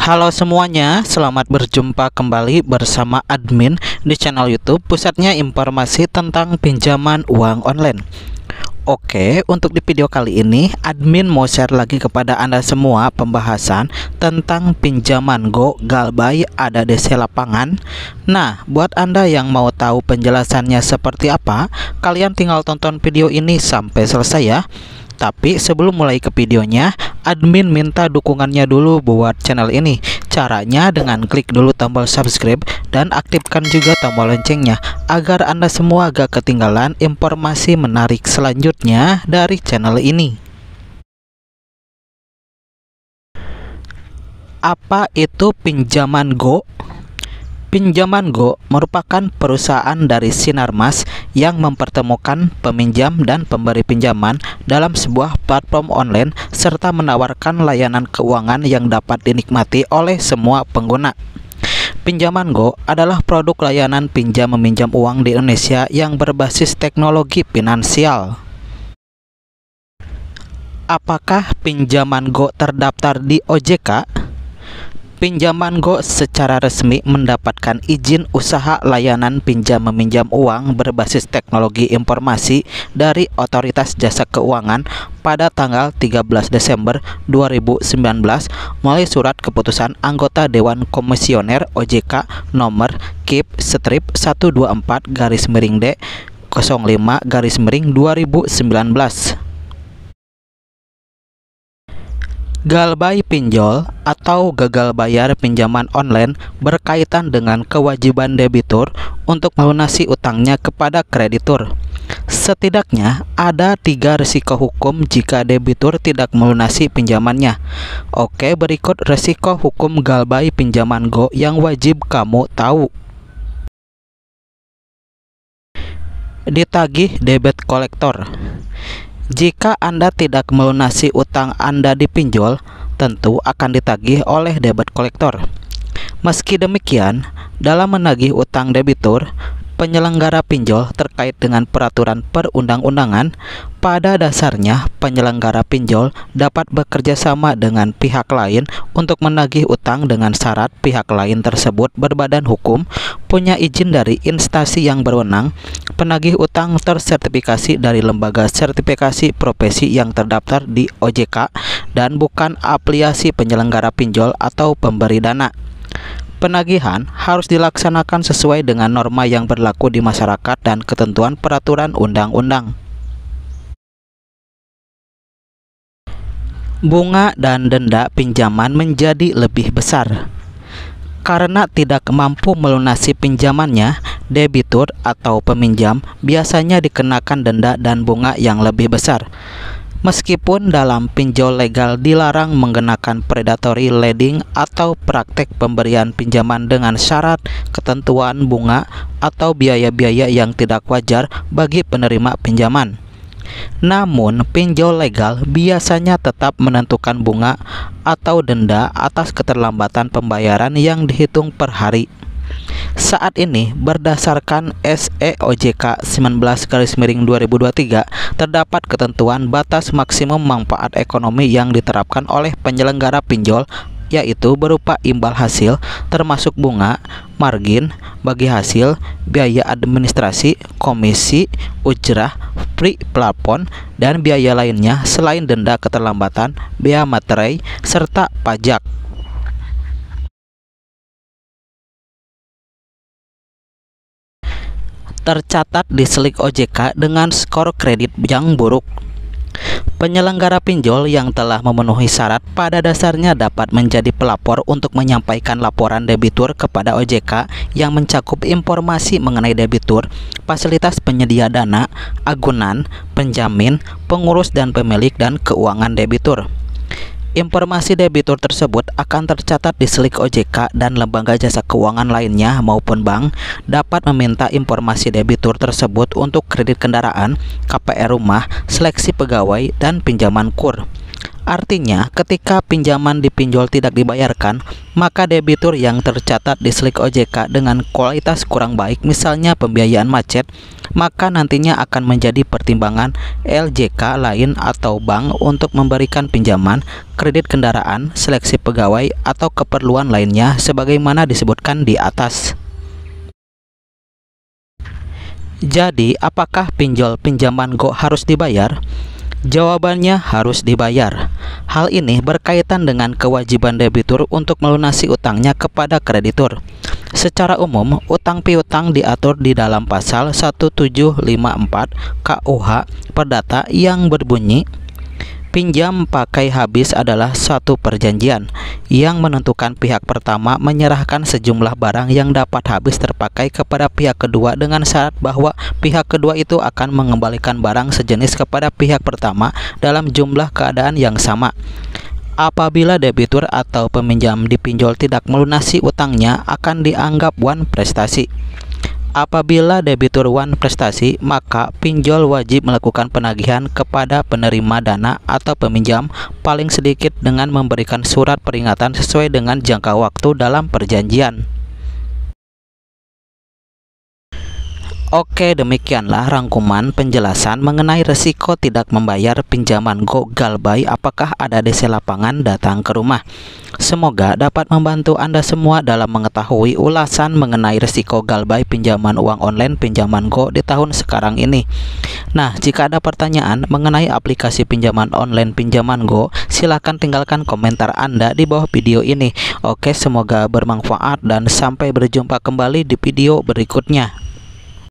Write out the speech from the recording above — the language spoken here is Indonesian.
Halo semuanya, selamat berjumpa kembali bersama admin di channel YouTube pusatnya informasi tentang pinjaman uang online. Oke, untuk di video kali ini admin mau share lagi kepada Anda semua pembahasan tentang pinjaman Go Galbay ada DC lapangan. Nah, buat Anda yang mau tahu penjelasannya seperti apa, kalian tinggal tonton video ini sampai selesai ya. Tapi sebelum mulai ke videonya, admin minta dukungannya dulu buat channel ini. Caranya dengan klik dulu tombol subscribe dan aktifkan juga tombol loncengnya agar Anda semua gak ketinggalan informasi menarik selanjutnya dari channel ini. Apa itu pinjaman Go? Pinjaman Go merupakan perusahaan dari Sinarmas yang mempertemukan peminjam dan pemberi pinjaman dalam sebuah platform online serta menawarkan layanan keuangan yang dapat dinikmati oleh semua pengguna. Pinjaman Go adalah produk layanan pinjam meminjam uang di Indonesia yang berbasis teknologi finansial apakah pinjaman Go terdaftar di OJK? Pinjaman Go secara resmi mendapatkan izin usaha layanan pinjam meminjam uang berbasis teknologi informasi dari Otoritas Jasa Keuangan pada tanggal 13 Desember 2019 melalui surat keputusan anggota Dewan Komisioner OJK nomor KIP strip 124 garis miring D 05 garis miring 2019 Galbay pinjol atau gagal bayar pinjaman online berkaitan dengan kewajiban debitur untuk melunasi utangnya kepada kreditur. Setidaknya ada tiga risiko hukum jika debitur tidak melunasi pinjamannya. Oke, berikut risiko hukum galbay pinjaman Go yang wajib kamu tahu. Ditagih debit kolektor jika Anda tidak melunasi utang Anda di pinjol, tentu akan ditagih oleh debit kolektor. Meski demikian, dalam menagih utang debitur, penyelenggara pinjol terkait dengan peraturan perundang-undangan, pada dasarnya penyelenggara pinjol dapat bekerja sama dengan pihak lain untuk menagih utang dengan syarat pihak lain tersebut berbadan hukum, punya izin dari instansi yang berwenang, penagih utang tersertifikasi dari lembaga sertifikasi profesi yang terdaftar di OJK, dan bukan aplikasi penyelenggara pinjol atau pemberi dana. Penagihan harus dilaksanakan sesuai dengan norma yang berlaku di masyarakat dan ketentuan peraturan undang-undang. Bunga dan denda pinjaman menjadi lebih besar. Karena tidak mampu melunasi pinjamannya, debitur atau peminjam biasanya dikenakan denda dan bunga yang lebih besar. Meskipun dalam pinjol legal dilarang mengenakan predatory lending atau praktek pemberian pinjaman dengan syarat ketentuan bunga atau biaya-biaya yang tidak wajar bagi penerima pinjaman. Namun, pinjol legal biasanya tetap menentukan bunga atau denda atas keterlambatan pembayaran yang dihitung per hari. Saat ini, berdasarkan SE OJK 19 garis miring 2023, terdapat ketentuan batas maksimum manfaat ekonomi yang diterapkan oleh penyelenggara pinjol yaitu berupa imbal hasil termasuk bunga, margin, bagi hasil, biaya administrasi, komisi, ujrah, free plafon, dan biaya lainnya selain denda keterlambatan, biaya materai, serta pajak. tercatat di selik OJK dengan skor kredit yang buruk. Penyelenggara pinjol yang telah memenuhi syarat pada dasarnya dapat menjadi pelapor untuk menyampaikan laporan debitur kepada OJK yang mencakup informasi mengenai debitur, fasilitas penyedia dana, agunan, penjamin, pengurus dan pemilik dan keuangan debitur. Informasi debitur tersebut akan tercatat di selik OJK dan lembaga jasa keuangan lainnya maupun bank dapat meminta informasi debitur tersebut untuk kredit kendaraan, KPR rumah, seleksi pegawai, dan pinjaman kur. Artinya, ketika pinjaman dipinjol tidak dibayarkan, maka debitur yang tercatat di slik OJK dengan kualitas kurang baik, misalnya pembiayaan macet, maka nantinya akan menjadi pertimbangan LJK lain atau bank untuk memberikan pinjaman, kredit kendaraan, seleksi pegawai, atau keperluan lainnya sebagaimana disebutkan di atas. Jadi, apakah pinjol pinjaman Go harus dibayar? Jawabannya harus dibayar. Hal ini berkaitan dengan kewajiban debitur untuk melunasi utangnya kepada kreditur. Secara umum, utang piutang diatur di dalam pasal 1754 KUH Perdata yang berbunyi Pinjam pakai habis adalah satu perjanjian yang menentukan pihak pertama menyerahkan sejumlah barang yang dapat habis terpakai kepada pihak kedua dengan syarat bahwa pihak kedua itu akan mengembalikan barang sejenis kepada pihak pertama dalam jumlah keadaan yang sama. Apabila debitur atau peminjam dipinjol tidak melunasi utangnya akan dianggap one prestasi. Apabila debitur One prestasi, maka pinjol wajib melakukan penagihan kepada penerima dana atau peminjam paling sedikit dengan memberikan surat peringatan sesuai dengan jangka waktu dalam perjanjian. Oke demikianlah rangkuman penjelasan mengenai resiko tidak membayar pinjaman Galbay. apakah ada DC lapangan datang ke rumah Semoga dapat membantu Anda semua dalam mengetahui ulasan mengenai resiko GalBay pinjaman uang online pinjaman Go di tahun sekarang ini Nah jika ada pertanyaan mengenai aplikasi pinjaman online pinjaman Go silahkan tinggalkan komentar Anda di bawah video ini Oke semoga bermanfaat dan sampai berjumpa kembali di video berikutnya